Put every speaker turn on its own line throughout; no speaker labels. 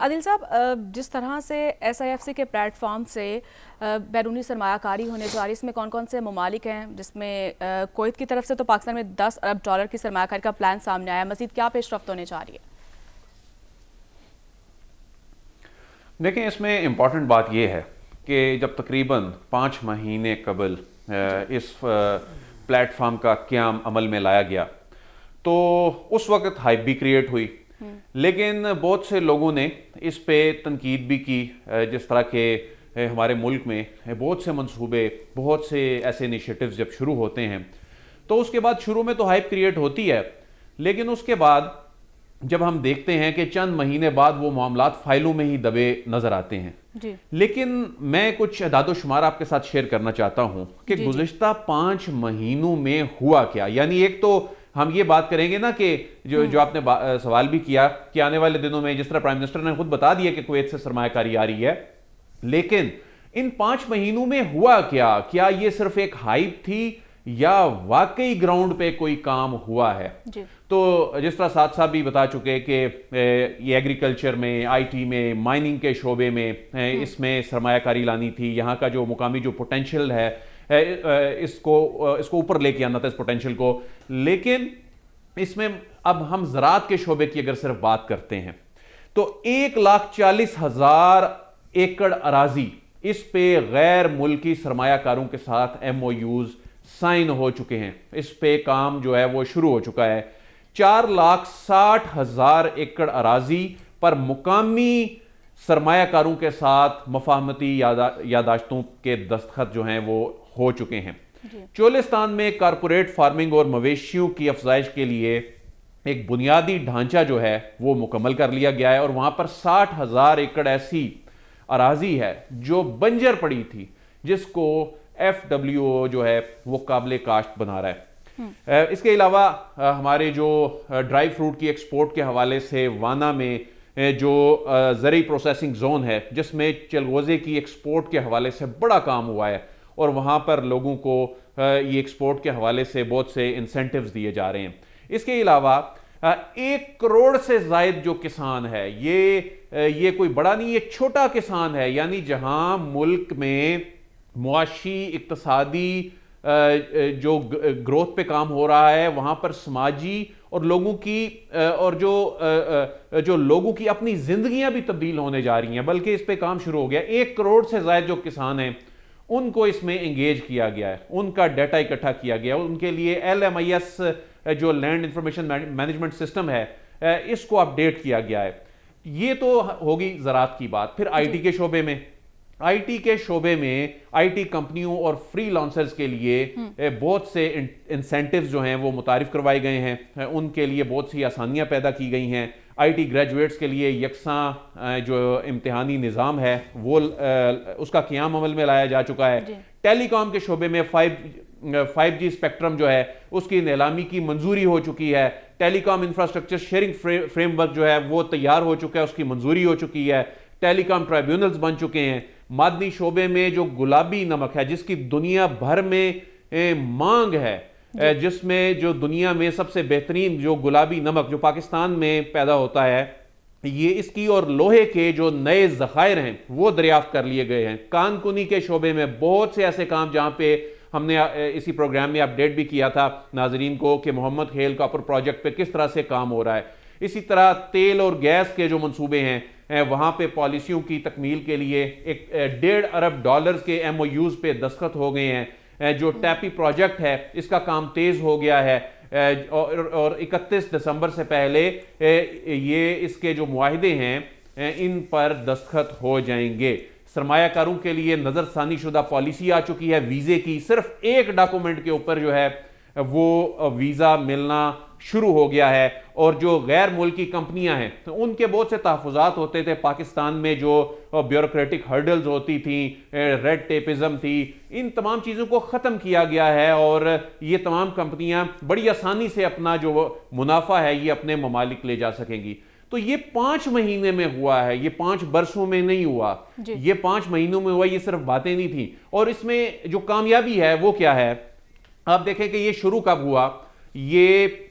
आदिल साहब जिस तरह से एस आई एफ सी के प्लेटफॉर्म से बैरूनी सरमाकारी होने जा रही है इसमें कौन कौन से ममालिक हैं जिसमें कोत की तरफ से तो पाकिस्तान में 10 अरब डॉलर की सरमाकारी का प्लान सामने आया मजीद क्या पेशरफ होने जा रही है देखें इसमें इम्पॉर्टेंट बात यह है कि जब तकरीबन पाँच महीने कबल इस प्लेटफॉर्म का क्याम अमल में लाया गया तो उस वक्त हाइप भी क्रिएट हुई लेकिन बहुत से लोगों ने इस पे तनकीद भी की जिस तरह के हमारे मुल्क में बहुत से मंसूबे बहुत से ऐसे इनिशिएटिव्स जब शुरू होते हैं तो उसके बाद शुरू में तो हाइप क्रिएट होती है लेकिन उसके बाद जब हम देखते हैं कि चंद महीने बाद वो मामला फाइलों में ही दबे नजर आते हैं जी। लेकिन मैं कुछ दादोशुमार आपके साथ शेयर करना चाहता हूं कि गुजशत पांच महीनों में हुआ क्या यानी एक तो हम ये बात करेंगे ना कि जो हम्म। जो आपने सवाल भी किया कि आने वाले दिनों में जिस तरह प्राइम मिनिस्टर ने खुद बता दिया कि कुवैत से सरमाकारी आ रही है लेकिन इन पांच महीनों में हुआ क्या क्या ये सिर्फ एक हाइप थी या वाकई ग्राउंड पे कोई काम हुआ है तो जिस तरह साथ साथ भी बता चुके कि ये एग्रीकल्चर में आईटी में माइनिंग के शोबे में हम्म। इसमें सरमाकारी लानी थी यहाँ का जो मुकामी जो पोटेंशियल है इसको इसको ऊपर लेके आना था इस पोटेंशियल को लेकिन इसमें अब हम ज़रात के शोबे की अगर सिर्फ बात करते हैं तो एक लाख चालीस हजार एकड़ अराजी इस पे गैर मुल्की सरमाकारों के साथ एम ओ यूज साइन हो चुके हैं इस पे काम जो है वो शुरू हो चुका है चार लाख साठ हजार एकड़ अराजी पर मुकामी सरमाकारों के साथ मफाहमती यादा यादाश्तों के दस्तखत जो हैं वो हो चुके हैं चोलिस्तान में कारपोरेट फार्मिंग और मवेशियों की अफजाइश के लिए एक बुनियादी ढांचा जो है वो मुकम्मल कर लिया गया है और वहां पर साठ हजार एकड़ ऐसी अराजी है जो बंजर पड़ी थी जिसको एफ डब्ल्यू जो है वो काबिल काश्त बना रहा है हम्म। इसके अलावा हमारे जो ड्राई फ्रूट की एक्सपोर्ट के हवाले से वाना में जो ज़री प्रोसेसिंग जोन है जिसमें चलगोजे की एक्सपोर्ट के हवाले से बड़ा काम हुआ है और वहाँ पर लोगों को ये एक्सपोर्ट के हवाले से बहुत से इंसेंटिव्स दिए जा रहे हैं इसके अलावा एक करोड़ से जायद जो किसान है ये ये कोई बड़ा नहीं ये छोटा किसान है यानी जहाँ मुल्क में मुआशी इकतसादी जो ग्रोथ पे काम हो रहा है वहाँ पर समाजी और लोगों की और जो जो लोगों की अपनी जिंदगियां भी तब्दील होने जा रही हैं बल्कि इस पे काम शुरू हो गया एक करोड़ से जायद जो किसान हैं उनको इसमें इंगेज किया गया है उनका डाटा इकट्ठा किया गया उनके लिए एल जो लैंड इंफॉर्मेशन मैनेजमेंट सिस्टम है इसको अपडेट किया गया है ये तो होगी ज़रात की बात फिर आईटी के शोबे में आईटी के शोबे में आईटी कंपनियों और फ्री लॉन्सर्स के लिए हम्म। बहुत से इंसेंटिव जो हैं वो मुतारफ करवाए गए हैं उनके लिए बहुत सी आसानियां पैदा की गई हैं आईटी ग्रेजुएट्स के लिए यकसा जो इम्तहानी निज़ाम है वो उसका क्याम अमल में लाया जा चुका है टेलीकॉम के शोबे में फाइव फाइव जी स्पेक्ट्रम जो है उसकी नीलामी की मंजूरी हो चुकी है टेलीकॉम इंफ्रास्ट्रक्चर शेयरिंग फ्रेमवर्क जो है वो तैयार हो चुका है उसकी मंजूरी हो चुकी है टेलीकॉम ट्राइब्यूनल्स बन चुके हैं मादनी शोबे में जो गुलाबी नमक है जिसकी दुनिया भर में मांग है जिसमें जो दुनिया में सबसे बेहतरीन जो गुलाबी नमक जो पाकिस्तान में पैदा होता है ये इसकी और लोहे के जो नए जखायर हैं वो दरियाफ्त कर लिए गए हैं कानकुनी के शोबे में बहुत से ऐसे काम जहाँ पे हमने इसी प्रोग्राम में अपडेट भी किया था नाजरीन को कि मोहम्मद खेल कापुर प्रोजेक्ट पे किस तरह से काम हो रहा है इसी तरह तेल और गैस के जो मनसूबे हैं वहाँ पे पॉलिसियों की तकमील के लिए एक डेढ़ अरब डॉलर्स के एम ओ यूज़ पे दस्खत हो गए हैं जो टैपी प्रोजेक्ट है इसका काम तेज हो गया है और, और 31 दिसंबर से पहले ये इसके जो माहदे हैं इन पर दस्तखत हो जाएंगे सरमाकारों के लिए नज़रसानी शुदा पॉलिसी आ चुकी है वीज़े की सिर्फ एक डॉक्यूमेंट के ऊपर जो है वो वीज़ा मिलना शुरू हो गया है और जो गैर मुल्की कंपनियां हैं तो उनके बहुत से तहफात होते थे पाकिस्तान में जो ब्यूरोक्रेटिक हर्डल्स होती थी रेड टेपिज़म थी इन तमाम चीज़ों को ख़त्म किया गया है और ये तमाम कंपनियां बड़ी आसानी से अपना जो मुनाफा है ये अपने ममालिक ले जा सकेंगी तो ये पांच महीने में हुआ है ये पांच बरसों में नहीं हुआ ये पांच महीनों में हुआ ये सिर्फ बातें नहीं थी और इसमें जो कामयाबी है वो क्या है आप देखें कि ये शुरू कब हुआ ये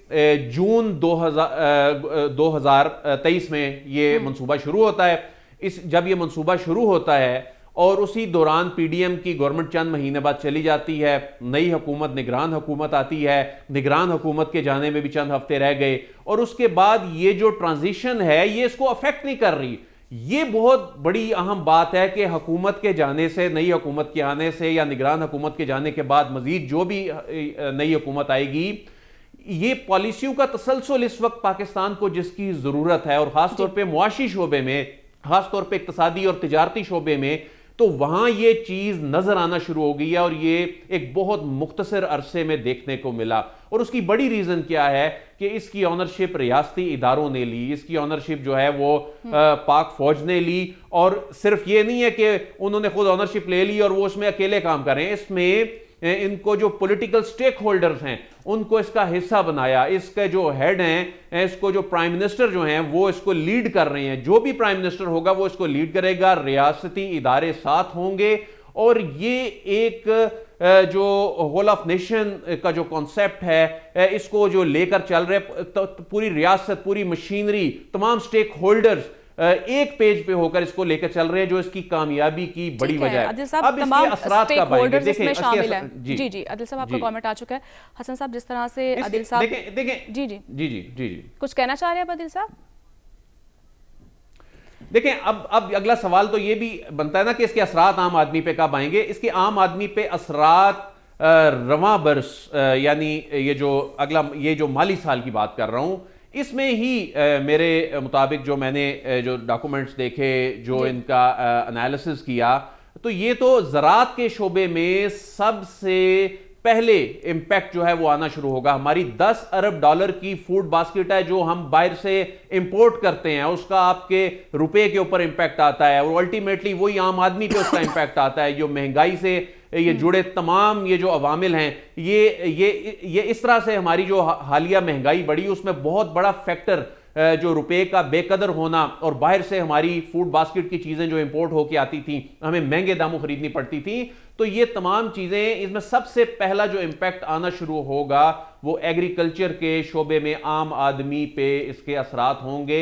जून 2000 2023 में ये हम्म। मंसूबा शुरू होता है इस जब ये मंसूबा शुरू होता है और उसी दौरान पीडीएम की गवर्नमेंट चंद महीने बाद चली जाती है नई हुकूमत निगरान हुकूमत आती है निगरान हुकूमत के जाने में भी चंद हफ्ते रह गए और उसके बाद ये जो ट्रांजिशन है ये इसको अफेक्ट नहीं कर रही ये बहुत बड़ी अहम बात है कि हकूमत के जाने से नई हकूमत के आने से या निगरान हुकूमत के जाने के बाद मजीद जो भी नई हुकूमत आएगी ये पॉलिसियों का तसलसल इस वक्त पाकिस्तान को जिसकी ज़रूरत है और ख़ासतौर पर मुआशी शोबे में ख़ासतौर पर इकतदी और तजारती शोबे में तो वहां ये चीज नजर आना शुरू हो गई है और ये एक बहुत मुख्तसर अरसे में देखने को मिला और उसकी बड़ी रीजन क्या है कि इसकी ऑनरशिप रियासती इदारों ने ली इसकी ऑनरशिप जो है वो आ, हम्म। पाक फौज ने ली और सिर्फ ये नहीं है कि उन्होंने खुद ऑनरशिप ले ली और वो उसमें अकेले काम करें इसमें इनको जो पॉलिटिकल स्टेक होल्डर्स हैं उनको इसका हिस्सा बनाया इसके जो हेड हैं इसको जो प्राइम मिनिस्टर जो हैं वो इसको लीड कर रहे हैं जो भी प्राइम मिनिस्टर होगा वो इसको लीड करेगा रियासती इदारे साथ होंगे और ये एक जो होल ऑफ नेशन का जो कॉन्सेप्ट है इसको जो लेकर चल रहे तो पूरी रियासत पूरी मशीनरी तमाम स्टेक होल्डर्स एक पेज पे होकर इसको लेकर चल रहे हैं जो इसकी कामयाबी की बड़ी वजह है अब तमाम इसमें शामिल असरात जी जी जी अदिल साहब आपका कमेंट आ चुका है हसन साहब जिस तरह से अदिल साहब देखें देखें जी जी जी जी जी कुछ कहना चाह रहे हैं आप अदिल साहब देखें अब अब अगला सवाल तो ये भी बनता है ना कि इसके असरात आम आदमी पे कब आएंगे इसके आम आदमी पे असरात रवा बरस यानी ये जो अगला ये जो माली साल की बात कर रहा हूं इसमें ही आ, मेरे मुताबिक जो मैंने जो डॉक्यूमेंट्स देखे जो इनका एनालिसिस किया तो ये तो ज़रात के शोबे में सबसे पहले इंपैक्ट जो है वो आना शुरू होगा हमारी 10 अरब डॉलर की फूड बास्केट है जो हम बाहर से इंपोर्ट करते हैं उसका आपके रुपए के ऊपर इंपैक्ट आता है और अल्टीमेटली वही आम आदमी पे उसका इंपैक्ट आता है जो महंगाई से ये जुड़े तमाम ये जो अवामिल हैं ये ये ये इस तरह से हमारी जो हालिया महंगाई बढ़ी उसमें बहुत बड़ा फैक्टर जो रुपए का बेकदर होना और बाहर से हमारी फूड बास्केट की चीज़ें जो इंपोर्ट होकर आती थी हमें महंगे दामों खरीदनी पड़ती थी तो ये तमाम चीज़ें इसमें सबसे पहला जो इंपैक्ट आना शुरू होगा वो एग्रीकल्चर के शोबे में आम आदमी पे इसके असरात होंगे